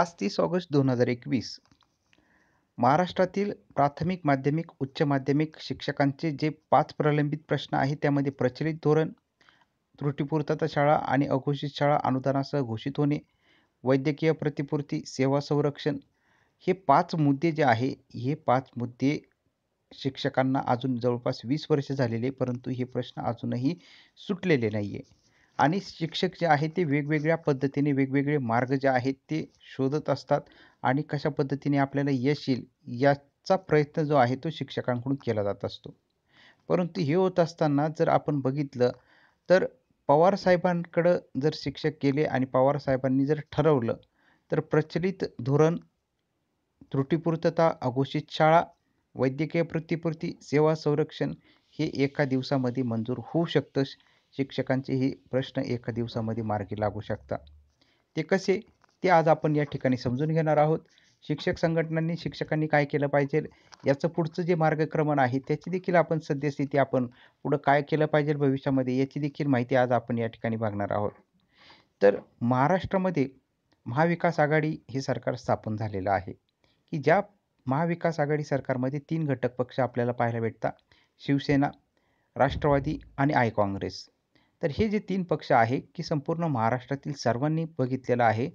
आज तीस ऑगस्ट दोन हजार एकवीस महाराष्ट्रातील प्राथमिक माध्यमिक उच्च माध्यमिक शिक्षकांचे जे पाच प्रलंबित प्रश्न आहेत त्यामध्ये प्रचलित धोरण त्रुटीपूर्तता शाळा आणि अघोषित शाळा अनुदानासह घोषित होणे वैद्यकीय प्रतिपूर्ती सेवा संरक्षण हे पाच मुद्दे जे आहे हे पाच मुद्दे शिक्षकांना अजून जवळपास वीस वर्षे झालेले परंतु हे प्रश्न अजूनही सुटलेले नाही आहे आणि शिक्षक जे आहेत ते वेगवेगळ्या पद्धतीने वेगवेगळे मार्ग जे आहेत ते शोधत असतात आणि कशा पद्धतीने आपल्याला यश येईल याचा प्रयत्न जो आहे तो शिक्षकांकडून केला जात असतो परंतु हे होत असताना जर आपण बघितलं तर पवार साहेबांकडं जर शिक्षक केले आणि पवार साहेबांनी जर ठरवलं तर प्रचलित धोरण त्रुटीपूर्तता अघोषित शाळा वैद्यकीय प्रतिपूर्ती सेवा संरक्षण हे एका दिवसामध्ये मंजूर होऊ शकतं हे प्रश्न एका दिवसामध्ये मार्गी लागू शकतात ते कसे ते आज आपण या ठिकाणी समजून घेणार आहोत शिक्षक संघटनांनी शिक्षकांनी काय केलं पाहिजे याचं पुढचं जे मार्गक्रमण आहे त्याची देखील आपण सद्यस्थिती आपण पुढं काय केलं पाहिजे भविष्यामध्ये याची देखील माहिती आज आपण या ठिकाणी बघणार आहोत तर महाराष्ट्रामध्ये महाविकास आघाडी हे सरकार स्थापन झालेलं आहे की ज्या महाविकास आघाडी सरकारमध्ये तीन घटक पक्ष आपल्याला पाहायला भेटतात शिवसेना राष्ट्रवादी आणि आय काँग्रेस तर हे जे तीन पक्ष आहे की संपूर्ण महाराष्ट्रातील सर्वांनी बघितलेलं आहे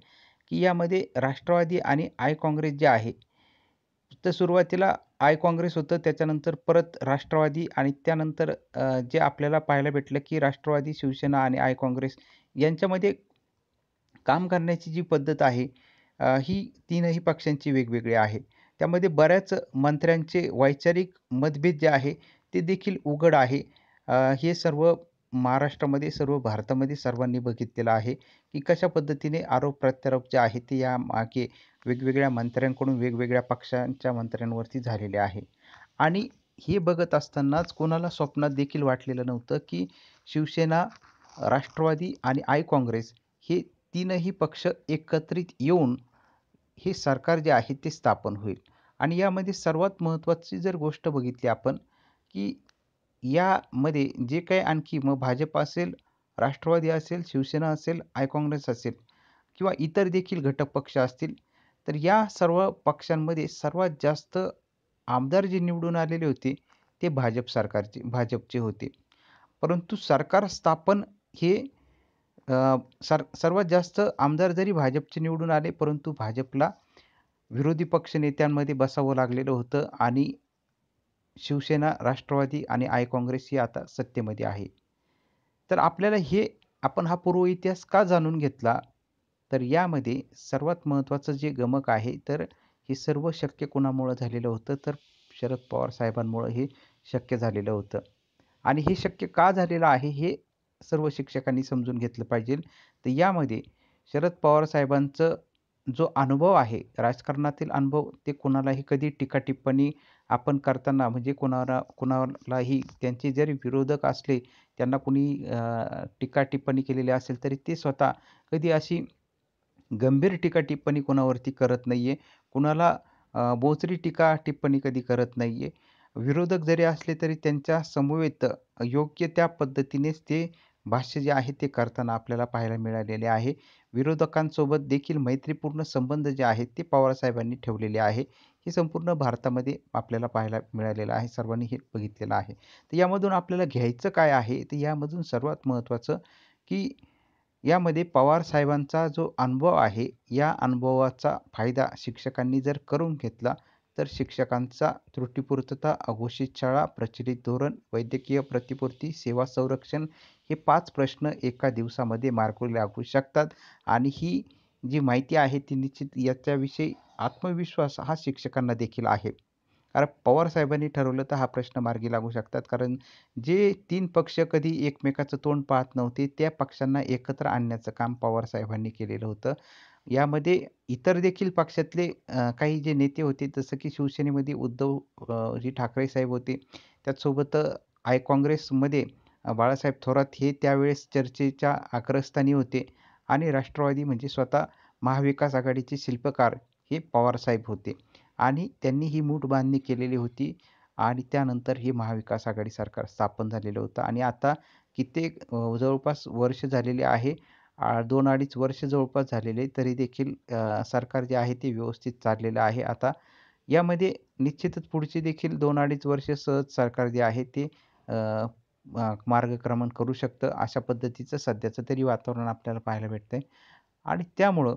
की यामध्ये राष्ट्रवादी आणि आय काँग्रेस जे आहे तर सुरुवातीला आय काँग्रेस होतं त्याच्यानंतर परत राष्ट्रवादी आणि त्यानंतर जे आपल्याला पाहायला भेटलं की राष्ट्रवादी शिवसेना आणि आय काँग्रेस यांच्यामध्ये काम करण्याची जी पद्धत आहे ही तीनही पक्षांची वेगवेगळी आहे त्यामध्ये बऱ्याच मंत्र्यांचे वैचारिक मतभेद जे आहे ते देखील उघड आहे हे सर्व महाराष्ट्रामध्ये सर्व भारतामध्ये सर्वांनी बघितलेलं आहे की कशा पद्धतीने आरोप प्रत्यारोप जे आहे ते या मागे वेगवेगळ्या मंत्र्यांकडून वेगवेगळ्या पक्षांच्या मंत्र्यांवरती झालेले आहे आणि हे बघत असतानाच कोणाला स्वप्नात देखील वाटलेलं नव्हतं की शिवसेना राष्ट्रवादी आणि आय काँग्रेस हे तीनही पक्ष एकत्रित येऊन हे सरकार जे आहे ते स्थापन होईल आणि यामध्ये सर्वात महत्त्वाची जर गोष्ट बघितली आपण की यामध्ये जे काही आणखी मग भाजप असेल राष्ट्रवादी असेल शिवसेना असेल आय काँग्रेस असेल किंवा इतर देखील घटक पक्ष असतील तर या सर्व पक्षांमध्ये सर्वात जास्त आमदार जे निवडून आलेले होते ते भाजप सरकारचे भाजपचे होते परंतु सरकार स्थापन हे सर सर्वात जास्त आमदार जरी भाजपचे निवडून आले परंतु भाजपला विरोधी पक्षनेत्यांमध्ये बसावं लागलेलं होतं आणि शिवसेना राष्ट्रवादी आणि आय काँग्रेस ही आता सत्तेमध्ये आहे तर आपल्याला हे आपण हा पूर्व इतिहास का जाणून घेतला तर यामध्ये सर्वात महत्त्वाचं जे गमक आहे तर हे सर्व शक्य कोणामुळं झालेलं होतं तर शरद पवार साहेबांमुळं हे शक्य झालेलं होतं आणि हे शक्य का झालेलं आहे हे सर्व शिक्षकांनी समजून घेतलं पाहिजे तर यामध्ये शरद पवार साहेबांचं जो अनुभव आहे राजकारणातील अनुभव ते कोणालाही कधी टीका टिप्पणी आपण करताना म्हणजे कोणाला कोणालाही त्यांचे जरी विरोधक असले त्यांना कोणी टीका टिप्पणी केलेली असेल तरी ते स्वतः कधी अशी गंभीर टीका टिप्पणी कोणावरती करत नाही आहे कुणाला बोचरी टीका टिप्पणी कधी करत नाही आहे विरोधक जरी असले तरी त्यांच्या समवेत योग्य त्या पद्धतीनेच ते भाष्य जे आहे ते करताना आपल्याला पाहायला मिळालेले आहे विरोधकांसोबत देखील मैत्रीपूर्ण संबंध जे आहेत ते पवारसाहेबांनी ठेवलेले आहे हे संपूर्ण भारतामध्ये आपल्याला पाहायला मिळालेलं आहे सर्वांनी हे बघितलेलं आहे तर यामधून आपल्याला घ्यायचं काय आहे तर यामधून सर्वात महत्त्वाचं की यामध्ये पवारसाहेबांचा जो अनुभव आहे या अनुभवाचा फायदा शिक्षकांनी जर करून घेतला तर शिक्षकांचा त्रुटीपूर्तता अघोषित शाळा प्रचलित धोरण वैद्यकीय प्रतिपूर्ती सेवा संरक्षण हे पाच प्रश्न एका दिवसामध्ये मार्कवर लागू शकतात आणि ही जी माहिती आहे ती निश्चित याच्याविषयी आत्मविश्वास हा शिक्षकांना देखील आहे कारण पवार साहेबांनी ठरवलं तर हा प्रश्न मार्गी लागू शकतात कारण जे तीन पक्ष कधी एकमेकाचं तोंड पाहत नव्हते त्या पक्षांना एकत्र आणण्याचं काम पवार साहेबांनी केलेलं होतं यामध्ये इतर देखील पक्षातले काही जे नेते होते जसं की शिवसेनेमध्ये उद्धव जी ठाकरे साहेब होते त्याचसोबत आय काँग्रेसमध्ये बाळासाहेब थोरात हे त्यावेळेस चर्चेच्या अग्रस्थानी होते आणि राष्ट्रवादी म्हणजे स्वतः महाविकास आघाडीचे शिल्पकार हे पवारसाहेब होते आणि त्यांनी ही मूठ बांधणी केलेली होती आणि त्यानंतर हे महाविकास आघाडी सरकार स्थापन झालेलं होतं आणि आता कित्येक जवळपास वर्ष झालेले आहे दोन अडीच वर्ष जवळपास झालेले तरी देखील सरकार जे आहे ते व्यवस्थित चाललेलं आहे आता यामध्ये निश्चितच पुढचे देखील दोन अडीच वर्ष सहज सरकार जे आहे ते मार्गक्रमण करू शकतं अशा पद्धतीचं सध्याचं तरी वातावरण आपल्याला पाहायला भेटतं आहे आणि त्यामुळं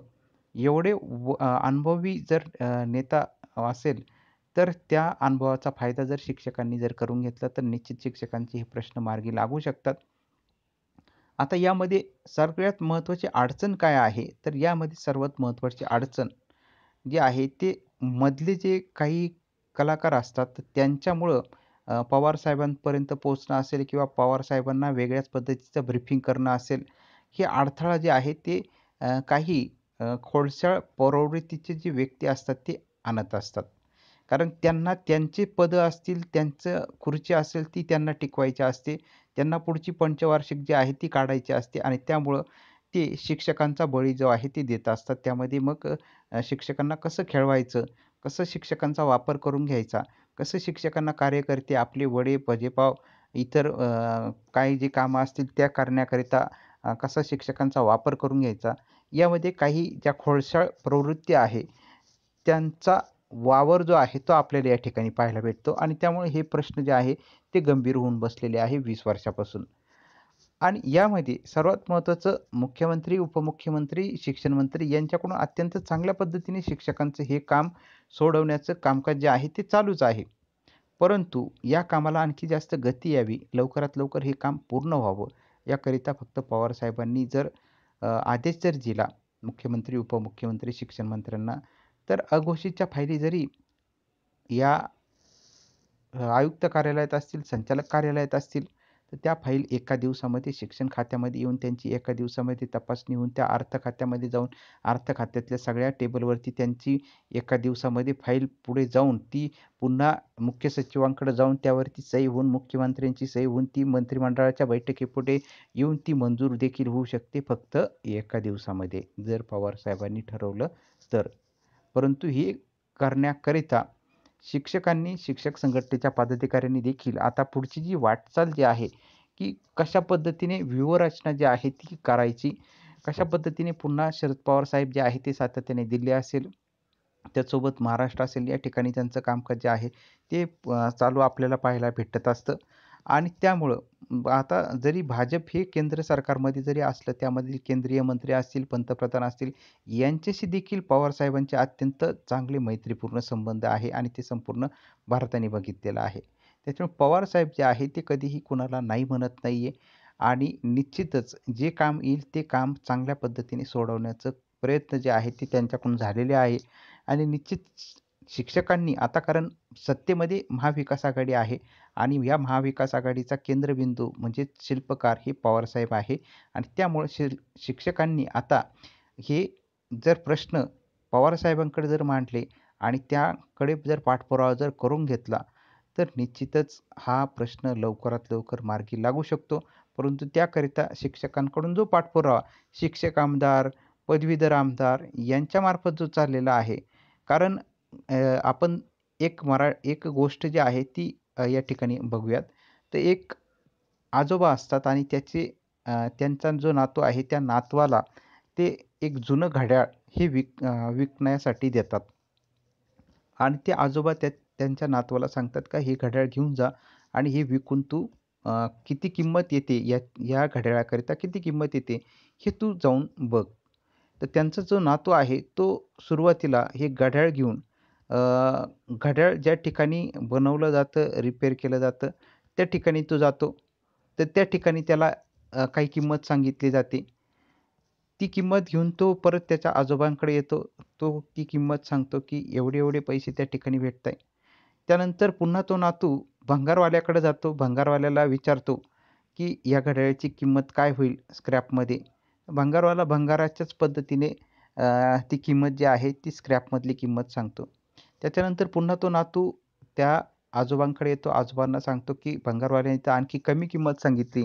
एवढे व अनुभवी जर नेता असेल तर त्या अनुभवाचा फायदा जर शिक्षकांनी जर करून घेतला तर निश्चित शिक्षकांचे हे प्रश्न मार्गी लागू शकतात आता यामध्ये सगळ्यात महत्त्वाची अडचण काय आहे तर यामध्ये सर्वात महत्त्वाची अडचण जी आहे ते मधले जे काही कलाकार असतात त्यांच्यामुळं पवार साहेबांपर्यंत पोहोचणं असेल किंवा पवार साहेबांना वेगळ्याच पद्धतीचं ब्रिफिंग करणं असेल हे अडथळा जे आहे ते काही खोडसाळ प्रवृत्तीचे जे व्यक्ती असतात ते आणत असतात कारण त्यांना त्यांचे पदं असतील त्यांचं खुर्ची असेल ती त्यांना टिकवायची असते त्यांना पुढची पंचवार्षिक जी आहे ती काढायची असते आणि त्यामुळं ते शिक्षकांचा बळी जो आहे ते देत असतात त्यामध्ये मग शिक्षकांना कसं खेळवायचं कसं शिक्षकांचा वापर करून घ्यायचा कसं शिक्षकांना कार्य करते आपले वडे भजेपाव इतर काही जे कामं असतील त्या करण्याकरिता कसा शिक्षकांचा वापर करून घ्यायचा यामध्ये काही ज्या खोळशाळ प्रवृत्ती आहे त्यांचा वावर जो आहे तो आपल्याला या ठिकाणी पाहायला भेटतो आणि त्यामुळे हे प्रश्न जे आहे ते गंभीर होऊन बसलेले आहे वीस वर्षापासून आणि यामध्ये सर्वात महत्त्वाचं मुख्यमंत्री उपमुख्यमंत्री शिक्षणमंत्री यांच्याकडून अत्यंत चांगल्या पद्धतीने शिक्षकांचं हे काम सोडवण्याचं कामकाज जे आहे ते चालूच आहे परंतु या कामाला आणखी जास्त गती यावी लवकरात लवकर हे काम पूर्ण व्हावं याकरिता फक्त पवारसाहेबांनी जर आदेश जर दिला मुख्यमंत्री उपमुख्यमंत्री शिक्षणमंत्र्यांना तर अघोषितच्या फायली जरी या आयुक्त कार्यालयात असतील संचालक कार्यालयात असतील तर त्या फाईल एका दिवसामध्ये शिक्षण खात्यामध्ये येऊन त्यांची एका दिवसामध्ये तपासणी होऊन त्या अर्थ खात्यामध्ये जाऊन अर्थ खात्यातल्या सगळ्या टेबलवरती त्यांची एका दिवसामध्ये फाईल पुढे जाऊन ती पुन्हा मुख्य सचिवांकडे जाऊन त्यावरती सही होऊन मुख्यमंत्र्यांची सही होऊन ती मंत्रिमंडळाच्या बैठकीपुढे येऊन ती मंजूर देखील होऊ शकते फक्त एका दिवसामध्ये जर पवारसाहेबांनी ठरवलं तर परंतु हे करण्याकरिता शिक्षकांनी शिक्षक संघटनेच्या पदाधिकाऱ्यांनी देखील आता पुढची जी वाटचाल जी आहे की कशा पद्धतीने व्यूहरचना जी आहे ती करायची कशा पद्धतीने पुन्हा शरद पवार साहेब जे आहे ते सातत्याने दिल्ली असेल त्यासोबत महाराष्ट्र असेल या ठिकाणी त्यांचं कामकाज जे आहे ते चालू आपल्याला पाहायला भेटत असतं आणि त्यामुळं आता जरी भाजप हे केंद्र सरकारमध्ये जरी असलं त्यामधील केंद्रीय मंत्री असतील पंतप्रधान असतील यांच्याशी देखील पवारसाहेबांचे अत्यंत चांगले मैत्रीपूर्ण संबंध आहे आणि ते संपूर्ण भारताने बघितलेलं आहे त्याच्यामुळे पवारसाहेब जे आहे ते कधीही कुणाला नाही म्हणत नाही आहे आणि निश्चितच जे काम येईल ते काम चांगल्या पद्धतीने सोडवण्याचं प्रयत्न जे आहे ते त्यांच्याकडून झालेले आहे आणि निश्चित शिक्षकांनी आता कारण सत्तेमध्ये महाविकास आघाडी आहे आणि या महाविकास आघाडीचा केंद्रबिंदू म्हणजे शिल्पकार हे पवारसाहेब आहे आणि त्यामुळे शि शिक्षकांनी आता हे जर प्रश्न पवारसाहेबांकडे जर मांडले आणि त्याकडे जर पाठपुरावा जर करून घेतला तर निश्चितच हा प्रश्न लवकरात लवकर मार्गी लागू शकतो परंतु त्याकरिता शिक्षकांकडून जो पाठपुरावा शिक्षक आमदार पदवीधर आमदार यांच्यामार्फत जो चाललेला आहे कारण आपण एक मरा एक गोष्ट जी आहे ती या ठिकाणी बघूयात तर एक आजोबा असतात आणि त्याचे त्यांचा जो नातू आहे त्या नातवाला ते एक जुनं घड्याळ हे विक विकण्यासाठी देतात आणि ते आजोबा त्या त्यांच्या नातवाला सांगतात का हे घड्याळ घेऊन जा आणि हे विकून तू किती किंमत येते या या घड्याळाकरिता किती किंमत येते हे तू जाऊन बघ तर त्यांचा जो नातू आहे तो सुरुवातीला हे घड्याळ घेऊन घड्याळ ज्या ठिकाणी बनवलं जातं, रिपेअर केलं जातं, त्या ठिकाणी तो जातो. तर त्या ठिकाणी त्याला काही किंमत सांगितली जाते. ती किंमत घेऊन तो परत त्याच्या आजोबांकडे येतो. तो ती किंमत सांगतो, की एवढे-एवढे पैसे त्या ठिकाणी भेटत आहे त्यानंतर पुन्हा तो नातू भंगारवाल्याकडे जातो. भंगारवाल्याला विचारतो, की या घड्याळाची किंमत काय होईल स्क्रॅपमध्ये? भंगारवाला भंगाराच्याच पद्धतीने ती किंमत जी आहे, ती स्क्रॅपमधली किंमत सांगतो. त्याच्यानंतर पुन्हा तो नातू त्या आजोबांकडे येतो आजोबांना सांगतो की भंगारवाल्याने तर आणखी कमी किंमत सांगितली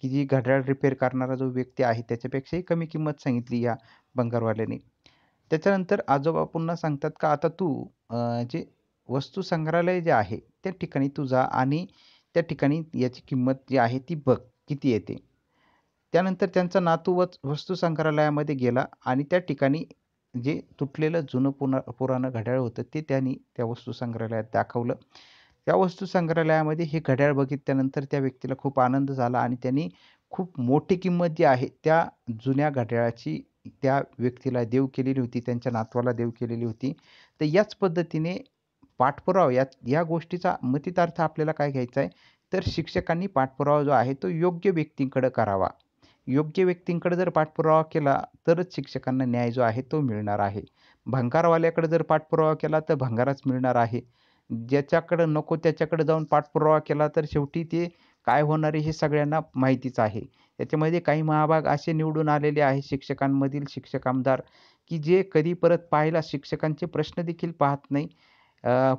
की जी घड्याळ रिपेअर करणारा जो व्यक्ती आहे त्याच्यापेक्षाही कमी किंमत सांगितली या भंगारवाल्याने त्याच्यानंतर आजोबा पुन्हा सांगतात का आता तू जे वस्तू संग्रहालय जे आहे त्या ठिकाणी तू जा आणि त्या ठिकाणी याची किंमत जी आहे ती बघ किती येते त्यानंतर त्यांचा नातू वच वस्तू संग्रहालयामध्ये गेला आणि त्या ठिकाणी जे तुटलेलं जुनं पुना पुराणं घड्याळ होतं ते त्यांनी त्या वस्तू संग्रहालयात दाखवलं त्या वस्तू संग्रहालयामध्ये हे घड्याळ बघितल्यानंतर त्या व्यक्तीला खूप आनंद झाला आणि त्यांनी खूप मोठी किंमत जी आहे त्या जुन्या घड्याळाची त्या व्यक्तीला देव केलेली होती त्यांच्या नातवाला देव केलेली होती तर याच पद्धतीने पाठपुरावा यात या गोष्टीचा मतितार्थ आपल्याला काय घ्यायचा आहे तर शिक्षकांनी पाठपुरावा जो आहे तो योग्य व्यक्तींकडं करावा योग्य व्यक्तींकडे जर पाठपुरावा केला तरच शिक्षकांना न्याय जो आहे तो मिळणार आहे भंगारवाल्याकडे जर पाठपुरावा केला तर भंगारच मिळणार आहे ज्याच्याकडं नको त्याच्याकडे जाऊन पाठपुरावा केला तर शेवटी ते काय होणार हे सगळ्यांना माहितीच आहे त्याच्यामध्ये काही महाभाग असे निवडून आलेले आहे शिक्षकांमधील शिक्षक आमदार की जे कधी परत पाहायला शिक्षकांचे प्रश्न देखील पाहत नाही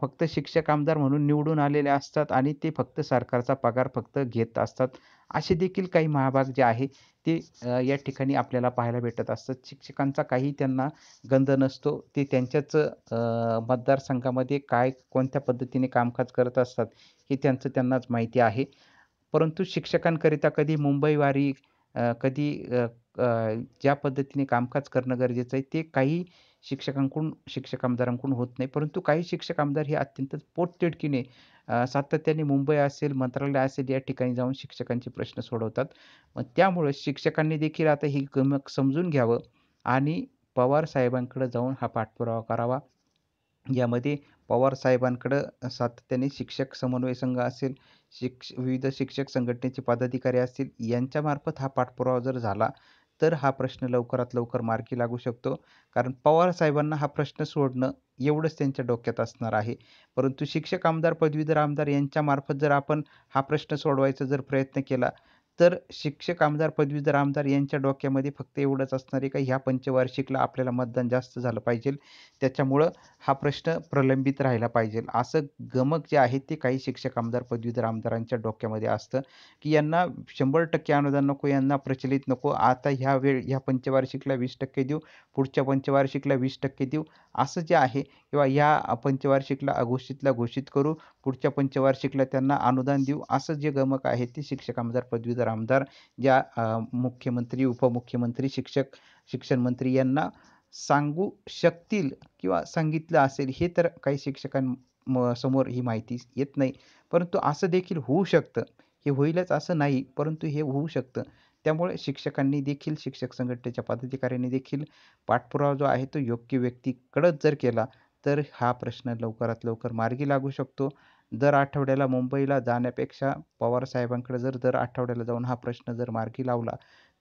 फक्त शिक्षक आमदार म्हणून निवडून आलेले असतात आणि ते फक्त सरकारचा पगार फक्त घेत असतात असे देखील काही महाभाग जे आहे ते या ठिकाणी आपल्याला पाहायला भेटत असतात शिक्षकांचा काही त्यांना गंध नसतो ते त्यांच्याच मतदारसंघामध्ये काय कोणत्या पद्धतीने कामकाज करत असतात हे त्यांचं त्यांनाच माहिती आहे परंतु शिक्षकांकरिता कधी मुंबईवारी कधी ज्या पद्धतीने कामकाज करणं गरजेचं आहे ते काही शिक्षकांकडून शिक्षक आमदारांकडून होत नाही परंतु काही शिक्षक आमदार हे अत्यंत पोटतिडकीने सातत्याने मुंबई असेल मंत्रालय असेल या ठिकाणी जाऊन शिक्षकांचे प्रश्न सोडवतात मग त्यामुळे शिक्षकांनी देखील आता ही गमक समजून घ्यावं आणि पवार साहेबांकडे जाऊन हा पाठपुरावा करावा यामध्ये पवार साहेबांकडं सातत्याने शिक्षक समन्वय संघ असेल शिक्ष विविध शिक्षक संघटनेचे पदाधिकारी असतील यांच्यामार्फत हा पाठपुरावा जर झाला तर हा प्रश्न लवकरात लवकर मार्गी लागू शकतो कारण पवार साहेबांना हा प्रश्न सोडणं एवढंच त्यांच्या डोक्यात असणार आहे परंतु शिक्षक आमदार पदवीधर आमदार यांच्यामार्फत जर आपण हा प्रश्न सोडवायचा जर प्रयत्न केला तर शिक्षक आमदार पदवीधर आमदार यांच्या डोक्यामध्ये फक्त एवढंच असणार आहे का ह्या पंचवार्षिकला आपल्याला मतदान जास्त झालं पाहिजे त्याच्यामुळं हा प्रश्न प्रलंबित राहिला पाहिजे असं गमक जे आहे ते काही शिक्षक आमदार पदवीधर आमदारांच्या डोक्यामध्ये असतं की यांना शंभर टक्के अनुदान नको यांना प्रचलित नको आता ह्या वेळ ह्या पंचवार्षिकला वीस टक्के देऊ पुढच्या पंचवार्षिकला वीस टक्के देऊ असं जे आहे किंवा ह्या पंचवार्षिकला अघोषितला घोषित करू पुढच्या पंचवार्षिकला त्यांना अनुदान देऊ असं जे गमक आहे ते शिक्षक आमदार पदवीधर जर आमदार ज्या मुख्यमंत्री उपमुख्यमंत्री शिक्षक शिक्षण मंत्री यांना सांगू शकतील किंवा सांगितलं असेल हे तर काही शिक्षकां समोर ही माहिती येत नाही परंतु असं देखील होऊ शकतं हे होईलच असं नाही परंतु हे होऊ शकतं त्यामुळे शिक्षकांनी देखील शिक्षक संघटनेच्या पदाधिकाऱ्यांनी देखील पाठपुरावा जो आहे तो योग्य व्यक्तीकडंच जर केला तर हा प्रश्न लवकरात लवकर मार्गी लागू शकतो दर आठवड्याला मुंबईला जाण्यापेक्षा पवारसाहेबांकडे जर दर आठवड्याला जाऊन हा प्रश्न जर मार्गी लावला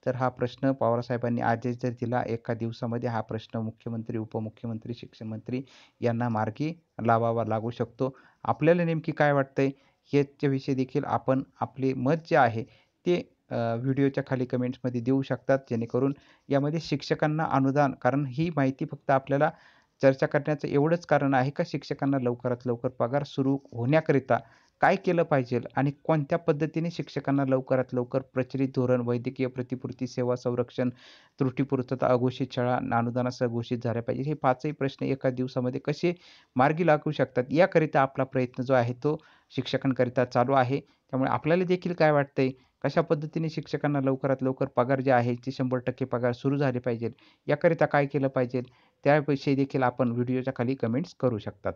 तर हा प्रश्न पवारसाहेबांनी आजच जर दिला एका दिवसामध्ये हा प्रश्न मुख्यमंत्री उपमुख्यमंत्री शिक्षणमंत्री यांना मार्गी लावावा लागू शकतो आपल्याला नेमकी काय वाटतंय याच्याविषयी देखील आपण आपले मत जे आहे ते व्हिडिओच्या खाली कमेंट्समध्ये देऊ शकतात जेणेकरून यामध्ये शिक्षकांना अनुदान कारण ही माहिती फक्त आपल्याला चर्चा करण्याचं एवढंच कारण आहे का शिक्षकांना लवकरात लवकर पगार सुरू होण्याकरिता काय केलं पाहिजे आणि कोणत्या पद्धतीने शिक्षकांना लवकरात लवकर प्रचलित धोरण वैद्यकीय प्रतिपूर्ती सेवा संरक्षण त्रुटीपूर्तता अघोषित शाळा अनुदानासह घोषित झाल्या पाहिजे हे पाचही प्रश्न एका दिवसामध्ये कसे मार्गी लागू शकतात याकरिता आपला प्रयत्न जो आहे तो शिक्षकांकरिता चालू आहे त्यामुळे आपल्याला देखील काय वाटतंय कशा पद्धतीने शिक्षकांना लवकरात लवकर पगार जे आहे ते शंभर टक्के पगार सुरू झाले पाहिजेत याकरिता काय केलं पाहिजे त्याविषयी देखील आपण व्हिडिओच्या खाली कमेंट्स करू शकतात